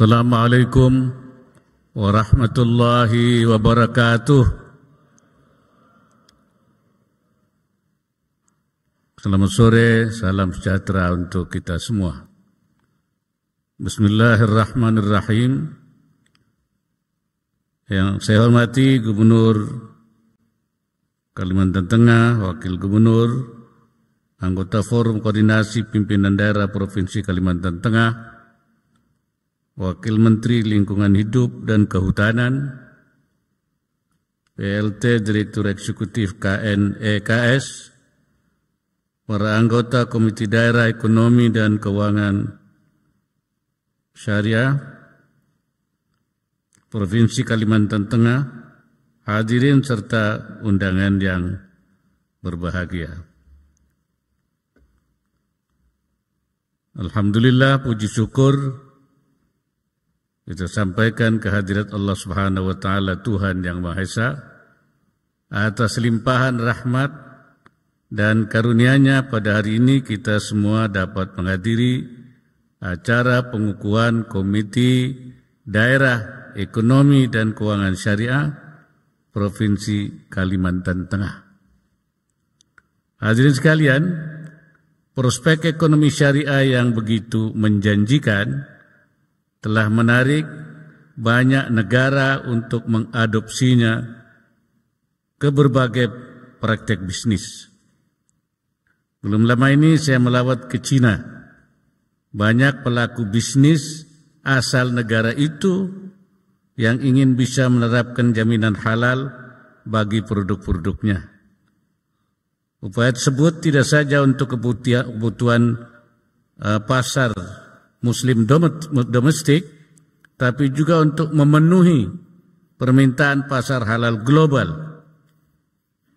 Assalamualaikum warahmatullahi wabarakatuh. Selamat sore, salam sejahtera untuk kita semua. Bismillahirrahmanirrahim. Yang saya hormati Gubernur Kalimantan Tengah, Wakil Gubernur, anggota Forum Koordinasi Pimpinan Daerah Provinsi Kalimantan Tengah, Wakil Menteri Lingkungan Hidup dan Kehutanan, PLT Direktur Eksekutif KNEKS, para anggota Komite Daerah Ekonomi dan Keuangan Syariah, Provinsi Kalimantan Tengah, hadirin serta undangan yang berbahagia. Alhamdulillah puji syukur kita sampaikan kehadirat Allah Subhanahu wa taala Tuhan yang Maha Esa atas limpahan rahmat dan karunia-Nya pada hari ini kita semua dapat menghadiri acara pengukuhan Komite Daerah Ekonomi dan Keuangan Syariah Provinsi Kalimantan Tengah. Hadirin sekalian, prospek ekonomi syariah yang begitu menjanjikan telah menarik banyak negara untuk mengadopsinya ke berbagai praktek bisnis. Belum lama ini saya melawat ke Cina. Banyak pelaku bisnis asal negara itu yang ingin bisa menerapkan jaminan halal bagi produk-produknya. Upaya tersebut tidak saja untuk kebutuhan eh, pasar muslim domestik, tapi juga untuk memenuhi permintaan pasar halal global.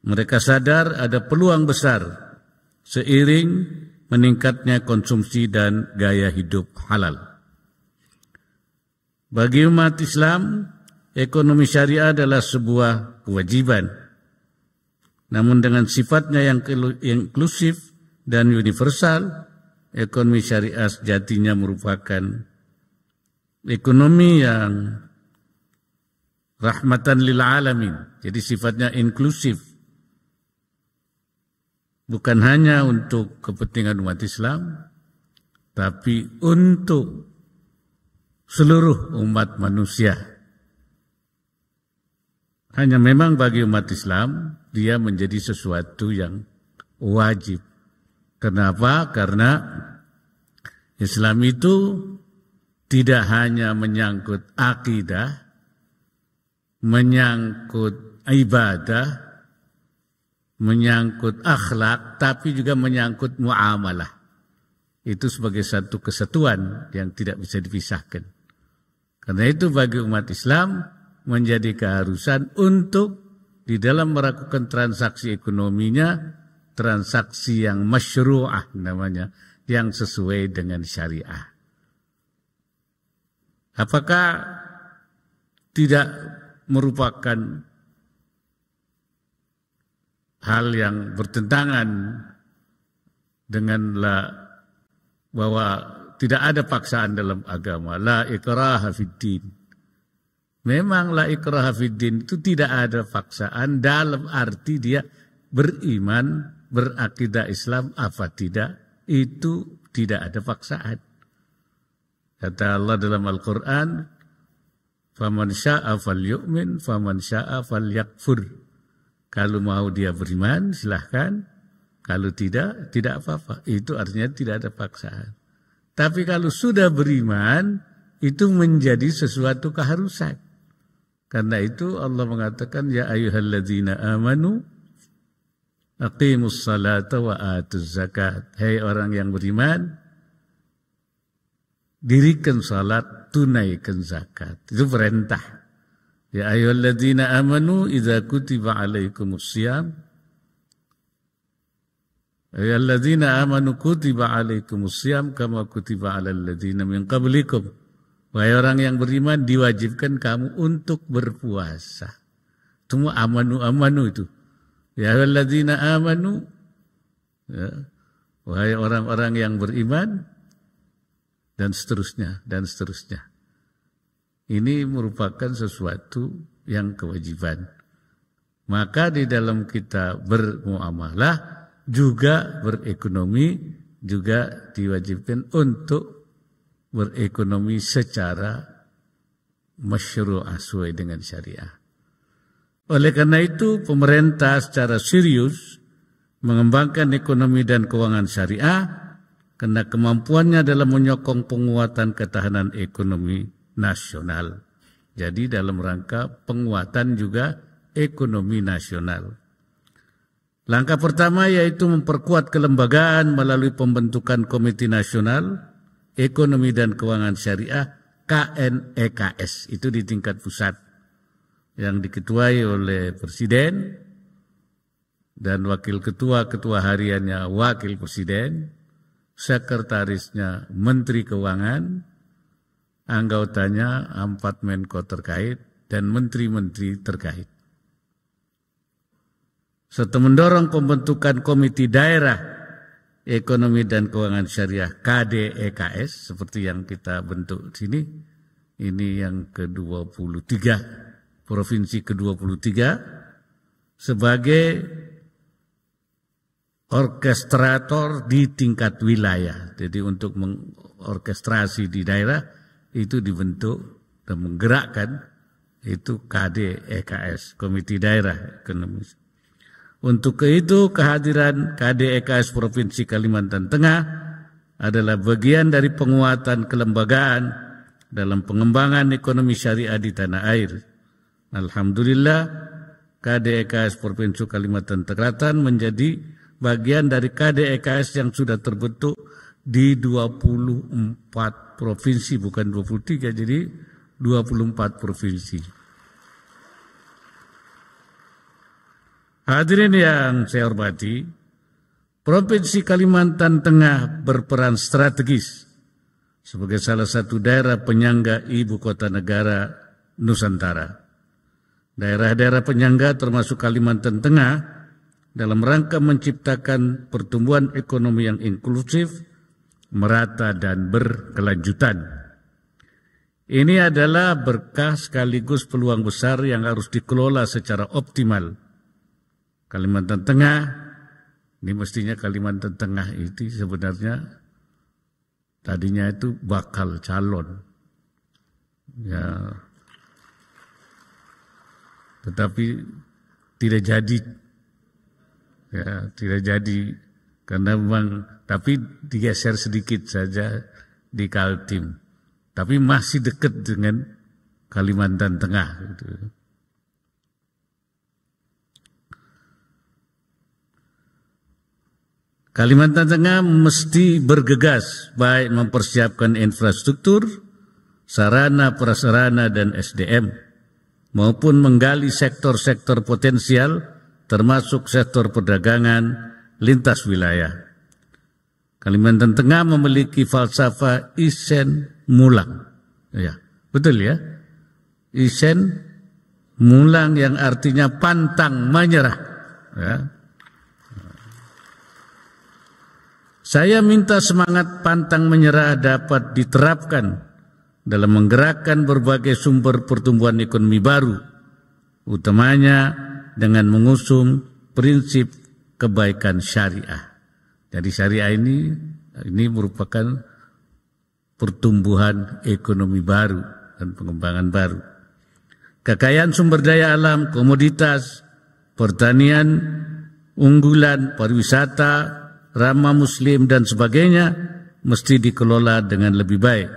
Mereka sadar ada peluang besar seiring meningkatnya konsumsi dan gaya hidup halal. Bagi umat Islam, ekonomi syariah adalah sebuah kewajiban. Namun dengan sifatnya yang inklusif dan universal, ekonomi syariah sejatinya merupakan ekonomi yang rahmatan lil alamin. Jadi sifatnya inklusif. Bukan hanya untuk kepentingan umat Islam, tapi untuk seluruh umat manusia. Hanya memang bagi umat Islam, dia menjadi sesuatu yang wajib. Kenapa? Karena Islam itu tidak hanya menyangkut akidah, menyangkut ibadah, menyangkut akhlak, tapi juga menyangkut muamalah. Itu sebagai satu kesatuan yang tidak bisa dipisahkan. Karena itu bagi umat Islam menjadi keharusan untuk di dalam melakukan transaksi ekonominya, transaksi yang masyru'ah namanya, yang sesuai dengan syariah. Apakah tidak merupakan hal yang bertentangan dengan la bahwa tidak ada paksaan dalam agama la ikraha fiddin memang la ikraha fiddin itu tidak ada paksaan dalam arti dia beriman berakidah Islam apa tidak itu tidak ada paksaan. Kata Allah dalam Al-Quran, Faman sya'a fal yu'min, faman sya'a fal yakfur. Kalau mau dia beriman, silahkan. Kalau tidak, tidak apa-apa. Itu artinya tidak ada paksaan. Tapi kalau sudah beriman, itu menjadi sesuatu keharusan. Karena itu Allah mengatakan, Ya ayuhalladzina amanu, Aqimus salata wa atuz zakat. Hei orang yang beriman, dirikan salat, tunaikan zakat. Itu perintah. Ya ayyuhalladzina amanu idza kutiba alaikumus siyam. Ayyuhalladzina amanu kutiba alaikumus syiyam kama kutiba alal ladzina min qablikum. Wahai orang yang beriman diwajibkan kamu untuk berpuasa. Semua amanu amanu itu. Ya alladzina amanu ya, wahai orang-orang yang beriman dan seterusnya dan seterusnya. Ini merupakan sesuatu yang kewajiban. Maka di dalam kita bermuamalah juga berekonomi juga diwajibkan untuk berekonomi secara Masyuruh sesuai dengan syariah. Oleh karena itu, pemerintah secara serius mengembangkan ekonomi dan keuangan syariah karena kemampuannya dalam menyokong penguatan ketahanan ekonomi nasional. Jadi dalam rangka penguatan juga ekonomi nasional. Langkah pertama yaitu memperkuat kelembagaan melalui pembentukan Komite Nasional Ekonomi dan Keuangan Syariah KNEKS itu di tingkat pusat yang diketuai oleh Presiden dan Wakil Ketua Ketua Hariannya Wakil Presiden, Sekretarisnya Menteri Keuangan, anggotanya empat Menko terkait dan menteri-menteri terkait. Serta mendorong pembentukan Komite Daerah Ekonomi dan Keuangan Syariah KDEKS seperti yang kita bentuk sini. Ini yang ke-23 provinsi ke-23 sebagai orkestrator di tingkat wilayah. Jadi untuk mengorkestrasi di daerah itu dibentuk dan menggerakkan itu KD EKS, Komite Daerah Ekonomi. Untuk itu kehadiran KD EKS Provinsi Kalimantan Tengah adalah bagian dari penguatan kelembagaan dalam pengembangan ekonomi syariah di tanah air Alhamdulillah KDEKS Provinsi Kalimantan Tenggara menjadi bagian dari KDEKS yang sudah terbentuk di 24 provinsi bukan 23 jadi 24 provinsi. Hadirin yang saya hormati, Provinsi Kalimantan Tengah berperan strategis sebagai salah satu daerah penyangga ibu kota negara Nusantara. Daerah-daerah penyangga termasuk Kalimantan Tengah dalam rangka menciptakan pertumbuhan ekonomi yang inklusif, merata dan berkelanjutan. Ini adalah berkah sekaligus peluang besar yang harus dikelola secara optimal. Kalimantan Tengah, ini mestinya Kalimantan Tengah itu sebenarnya tadinya itu bakal calon. Ya, tetapi tidak jadi ya tidak jadi karena memang tapi digeser sedikit saja di Kaltim tapi masih dekat dengan Kalimantan Tengah gitu. Kalimantan Tengah mesti bergegas baik mempersiapkan infrastruktur, sarana prasarana dan SDM maupun menggali sektor-sektor potensial termasuk sektor perdagangan lintas wilayah. Kalimantan Tengah memiliki falsafah isen mulang. Ya, betul ya? Isen mulang yang artinya pantang menyerah. Ya. Saya minta semangat pantang menyerah dapat diterapkan dalam menggerakkan berbagai sumber pertumbuhan ekonomi baru, utamanya dengan mengusung prinsip kebaikan syariah. Jadi syariah ini ini merupakan pertumbuhan ekonomi baru dan pengembangan baru. Kekayaan sumber daya alam, komoditas, pertanian, unggulan, pariwisata, ramah muslim dan sebagainya mesti dikelola dengan lebih baik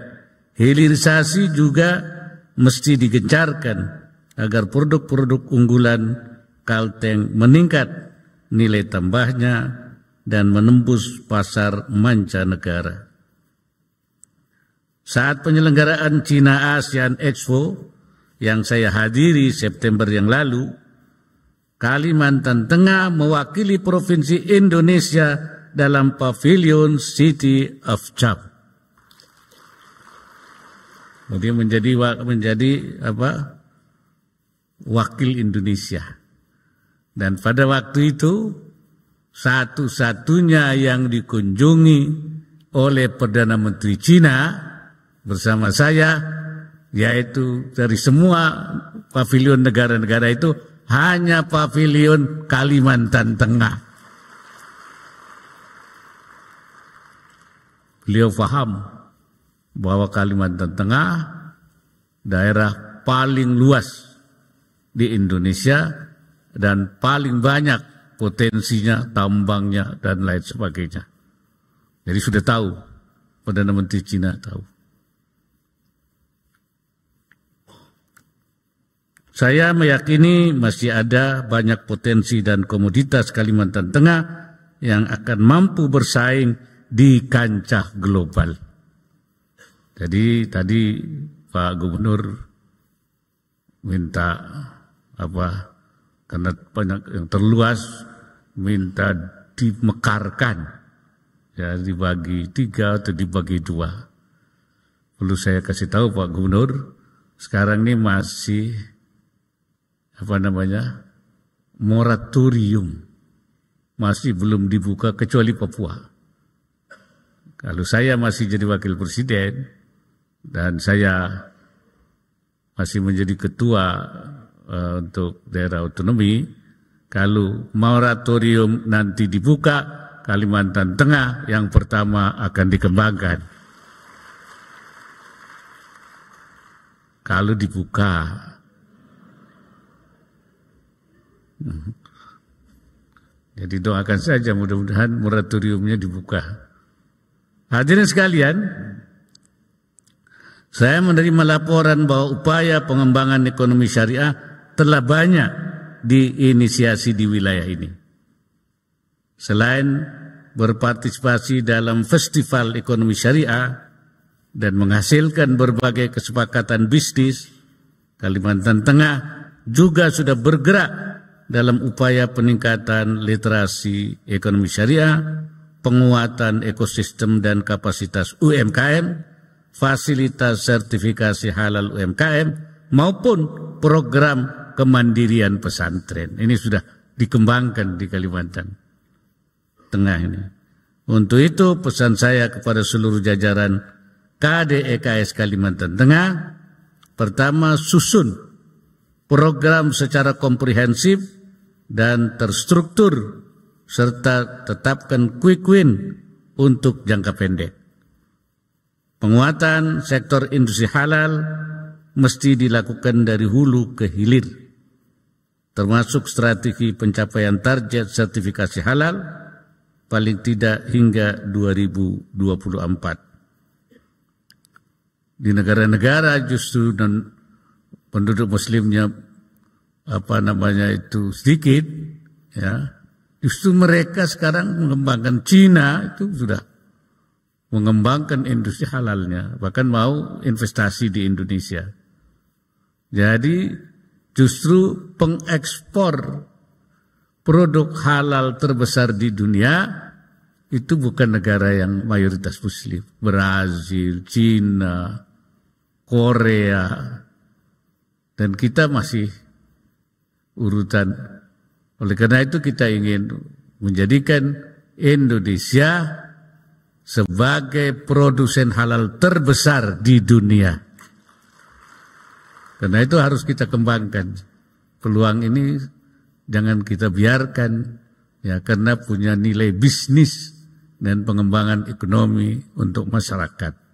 Hilirisasi juga mesti digencarkan agar produk-produk unggulan Kalteng meningkat nilai tambahnya dan menembus pasar mancanegara. Saat penyelenggaraan Cina ASEAN Expo yang saya hadiri September yang lalu, Kalimantan Tengah mewakili Provinsi Indonesia dalam Pavilion City of Cap. Jadi menjadi menjadi apa wakil Indonesia. Dan pada waktu itu satu-satunya yang dikunjungi oleh Perdana Menteri Cina bersama saya yaitu dari semua pavilion negara-negara itu hanya pavilion Kalimantan Tengah. Beliau faham bahwa Kalimantan Tengah daerah paling luas di Indonesia dan paling banyak potensinya, tambangnya, dan lain sebagainya. Jadi sudah tahu, Perdana Menteri Cina tahu. Saya meyakini masih ada banyak potensi dan komoditas Kalimantan Tengah yang akan mampu bersaing di kancah global. Jadi tadi Pak Gubernur minta apa karena banyak yang terluas minta dimekarkan ya dibagi tiga atau dibagi dua perlu saya kasih tahu Pak Gubernur sekarang ini masih apa namanya moratorium masih belum dibuka kecuali Papua kalau saya masih jadi wakil presiden dan saya masih menjadi ketua uh, untuk daerah otonomi. Kalau moratorium nanti dibuka, Kalimantan Tengah yang pertama akan dikembangkan. Kalau dibuka, mhm. jadi doakan saja mudah-mudahan moratoriumnya dibuka. Hadirin sekalian, saya menerima laporan bahwa upaya pengembangan ekonomi syariah telah banyak diinisiasi di wilayah ini. Selain berpartisipasi dalam festival ekonomi syariah dan menghasilkan berbagai kesepakatan bisnis, Kalimantan Tengah juga sudah bergerak dalam upaya peningkatan literasi ekonomi syariah, penguatan ekosistem dan kapasitas UMKM, fasilitas sertifikasi halal UMKM maupun program kemandirian pesantren. Ini sudah dikembangkan di Kalimantan Tengah ini. Untuk itu pesan saya kepada seluruh jajaran KDEKS Kalimantan Tengah, pertama susun program secara komprehensif dan terstruktur serta tetapkan quick win untuk jangka pendek. Penguatan sektor industri halal mesti dilakukan dari hulu ke hilir, termasuk strategi pencapaian target sertifikasi halal paling tidak hingga 2024. Di negara-negara justru dan penduduk muslimnya apa namanya itu sedikit ya justru mereka sekarang mengembangkan Cina itu sudah mengembangkan industri halalnya, bahkan mau investasi di Indonesia. Jadi justru pengekspor produk halal terbesar di dunia itu bukan negara yang mayoritas muslim. Brazil, China, Korea. Dan kita masih urutan. Oleh karena itu kita ingin menjadikan Indonesia sebagai produsen halal terbesar di dunia. Karena itu harus kita kembangkan. Peluang ini jangan kita biarkan ya karena punya nilai bisnis dan pengembangan ekonomi untuk masyarakat.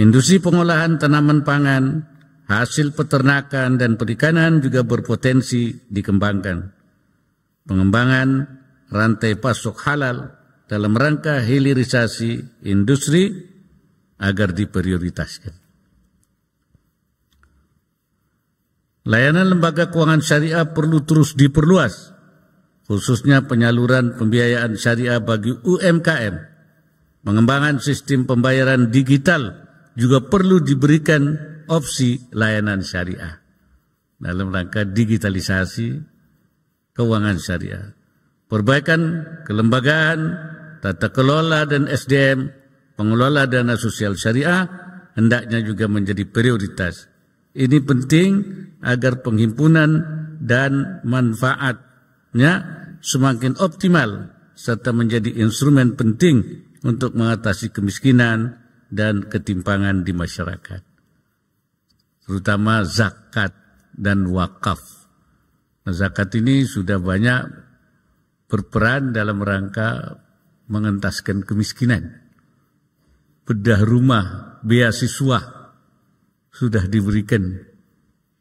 Industri pengolahan tanaman pangan, hasil peternakan dan perikanan juga berpotensi dikembangkan. Pengembangan rantai pasok halal dalam rangka hilirisasi industri agar diprioritaskan. Layanan lembaga keuangan syariah perlu terus diperluas, khususnya penyaluran pembiayaan syariah bagi UMKM. Pengembangan sistem pembayaran digital juga perlu diberikan opsi layanan syariah dalam rangka digitalisasi keuangan syariah perbaikan kelembagaan, tata kelola dan SDM, pengelola dana sosial syariah hendaknya juga menjadi prioritas. Ini penting agar penghimpunan dan manfaatnya semakin optimal serta menjadi instrumen penting untuk mengatasi kemiskinan dan ketimpangan di masyarakat. Terutama zakat dan wakaf. Nah, zakat ini sudah banyak berperan dalam rangka mengentaskan kemiskinan. Bedah rumah, beasiswa sudah diberikan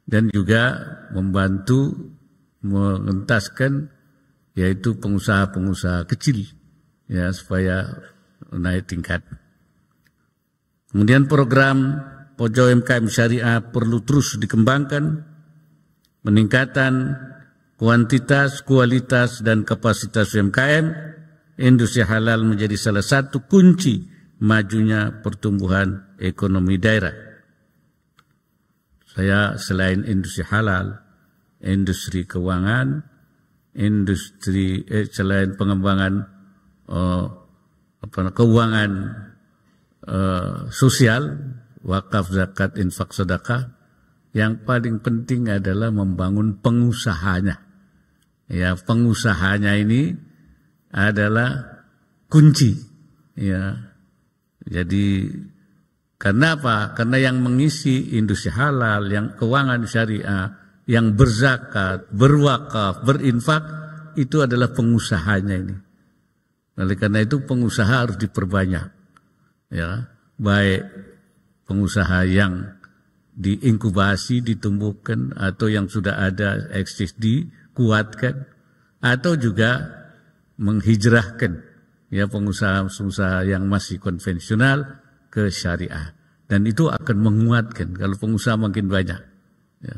dan juga membantu mengentaskan yaitu pengusaha-pengusaha kecil ya supaya naik tingkat. Kemudian program pojok MKM syariah perlu terus dikembangkan peningkatan kuantitas, kualitas, dan kapasitas UMKM, industri halal menjadi salah satu kunci majunya pertumbuhan ekonomi daerah. Saya selain industri halal, industri keuangan, industri eh, selain pengembangan eh, apa, keuangan eh, sosial, wakaf, zakat, infak, sedekah, yang paling penting adalah membangun pengusahanya ya pengusahanya ini adalah kunci ya jadi karena apa karena yang mengisi industri halal yang keuangan syariah yang berzakat berwakaf berinfak itu adalah pengusahanya ini oleh karena itu pengusaha harus diperbanyak ya baik pengusaha yang diinkubasi ditumbuhkan atau yang sudah ada eksis di kuatkan atau juga menghijrahkan ya pengusaha-pengusaha yang masih konvensional ke syariah dan itu akan menguatkan kalau pengusaha makin banyak. Ya.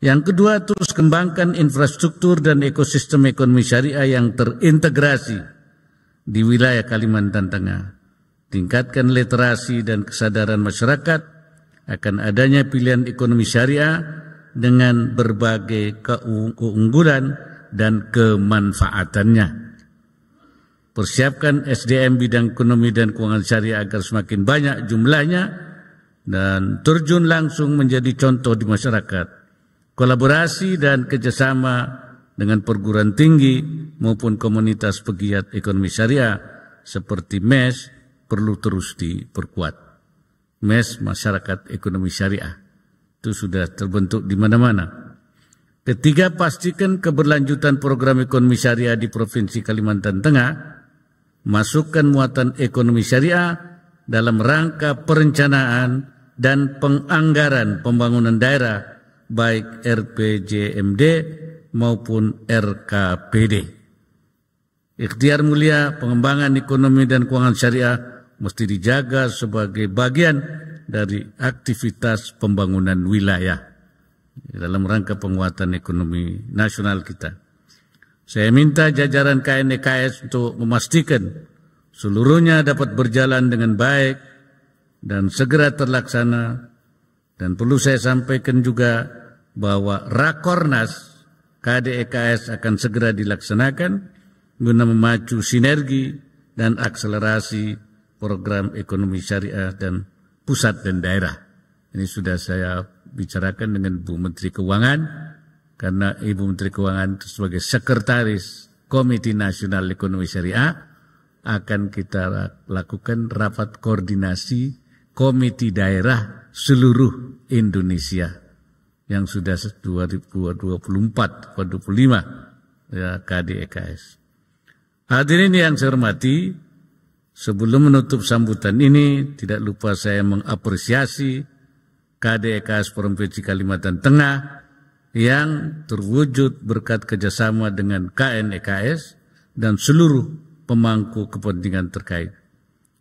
Yang kedua terus kembangkan infrastruktur dan ekosistem ekonomi syariah yang terintegrasi di wilayah Kalimantan Tengah. Tingkatkan literasi dan kesadaran masyarakat akan adanya pilihan ekonomi syariah dengan berbagai keunggulan dan kemanfaatannya. Persiapkan SDM bidang ekonomi dan keuangan syariah agar semakin banyak jumlahnya dan terjun langsung menjadi contoh di masyarakat. Kolaborasi dan kerjasama dengan perguruan tinggi maupun komunitas pegiat ekonomi syariah seperti MES perlu terus diperkuat. MES Masyarakat Ekonomi Syariah itu sudah terbentuk di mana-mana. Ketiga, pastikan keberlanjutan program ekonomi syariah di Provinsi Kalimantan Tengah. Masukkan muatan ekonomi syariah dalam rangka perencanaan dan penganggaran pembangunan daerah baik RPJMD maupun RKPD. Ikhtiar mulia pengembangan ekonomi dan keuangan syariah mesti dijaga sebagai bagian dari aktivitas pembangunan wilayah dalam rangka penguatan ekonomi nasional kita. Saya minta jajaran KNKS e untuk memastikan seluruhnya dapat berjalan dengan baik dan segera terlaksana. Dan perlu saya sampaikan juga bahwa Rakornas KDEKS akan segera dilaksanakan guna memacu sinergi dan akselerasi program ekonomi syariah dan pusat dan daerah. Ini sudah saya bicarakan dengan Bu Menteri Keuangan, karena Ibu Menteri Keuangan sebagai sekretaris Komite Nasional Ekonomi Syariah, akan kita lakukan rapat koordinasi komite daerah seluruh Indonesia yang sudah 2024 25 ya KDEKS. Hadirin yang saya hormati, Sebelum menutup sambutan ini, tidak lupa saya mengapresiasi KDKS e Provinsi Kalimantan Tengah yang terwujud berkat kerjasama dengan KNEKS dan seluruh pemangku kepentingan terkait.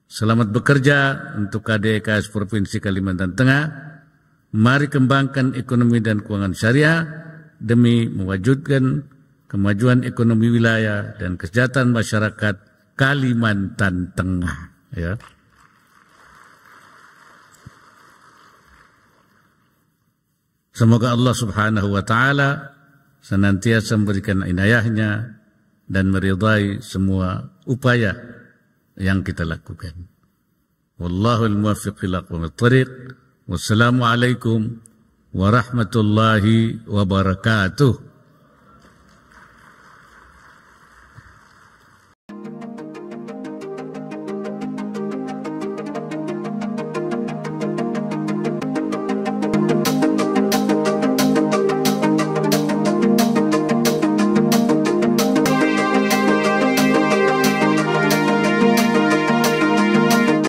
Selamat bekerja untuk KDKS e Provinsi Kalimantan Tengah. Mari kembangkan ekonomi dan keuangan syariah demi mewujudkan kemajuan ekonomi wilayah dan kesejahteraan masyarakat Kalimantan Tengah ya. Semoga Allah Subhanahu wa taala senantiasa memberikan inayahnya dan meridai semua upaya yang kita lakukan. Wallahu al-muwaffiq ila Wassalamualaikum warahmatullahi wabarakatuh.